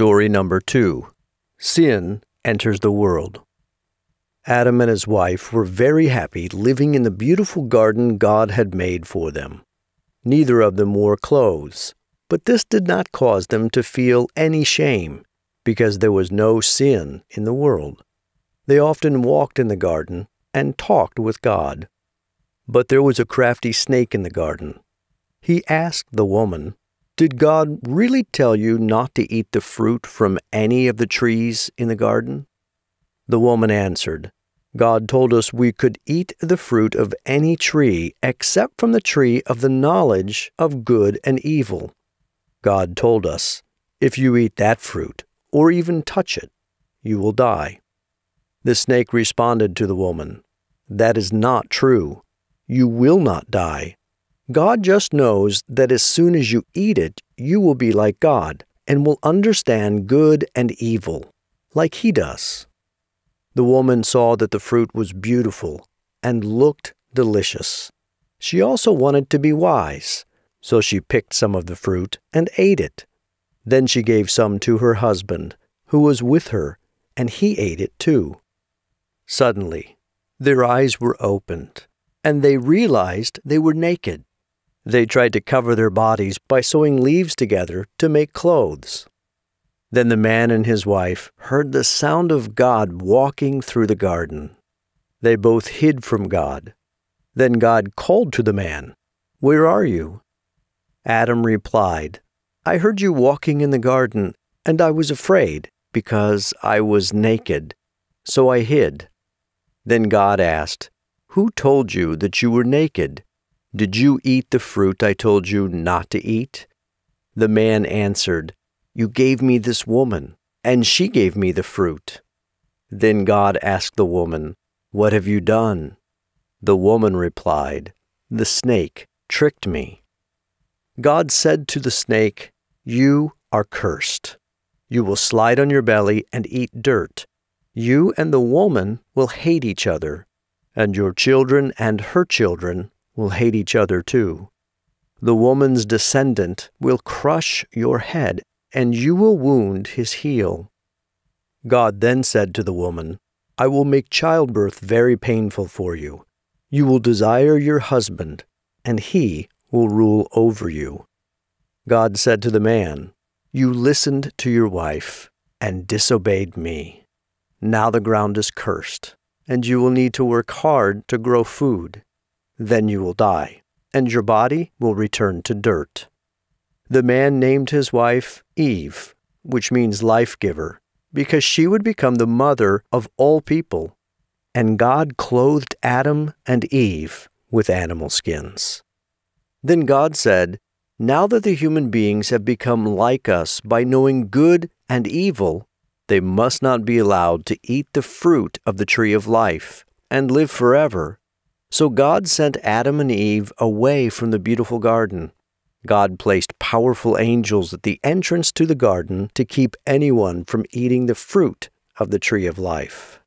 Story number two Sin enters the world. Adam and his wife were very happy living in the beautiful garden God had made for them. Neither of them wore clothes, but this did not cause them to feel any shame, because there was no sin in the world. They often walked in the garden and talked with God. But there was a crafty snake in the garden. He asked the woman, did God really tell you not to eat the fruit from any of the trees in the garden? The woman answered, God told us we could eat the fruit of any tree except from the tree of the knowledge of good and evil. God told us, if you eat that fruit, or even touch it, you will die. The snake responded to the woman, That is not true. You will not die. God just knows that as soon as you eat it, you will be like God and will understand good and evil, like He does. The woman saw that the fruit was beautiful and looked delicious. She also wanted to be wise, so she picked some of the fruit and ate it. Then she gave some to her husband, who was with her, and he ate it too. Suddenly, their eyes were opened, and they realized they were naked. They tried to cover their bodies by sewing leaves together to make clothes. Then the man and his wife heard the sound of God walking through the garden. They both hid from God. Then God called to the man, Where are you? Adam replied, I heard you walking in the garden, and I was afraid, because I was naked, so I hid. Then God asked, Who told you that you were naked? Did you eat the fruit I told you not to eat? The man answered, You gave me this woman, and she gave me the fruit. Then God asked the woman, What have you done? The woman replied, The snake tricked me. God said to the snake, You are cursed. You will slide on your belly and eat dirt. You and the woman will hate each other, and your children and her children will hate each other too. The woman's descendant will crush your head, and you will wound his heel. God then said to the woman, I will make childbirth very painful for you. You will desire your husband, and he will rule over you. God said to the man, You listened to your wife and disobeyed me. Now the ground is cursed, and you will need to work hard to grow food. Then you will die, and your body will return to dirt. The man named his wife Eve, which means life giver, because she would become the mother of all people. And God clothed Adam and Eve with animal skins. Then God said, Now that the human beings have become like us by knowing good and evil, they must not be allowed to eat the fruit of the tree of life and live forever so God sent Adam and Eve away from the beautiful garden. God placed powerful angels at the entrance to the garden to keep anyone from eating the fruit of the tree of life.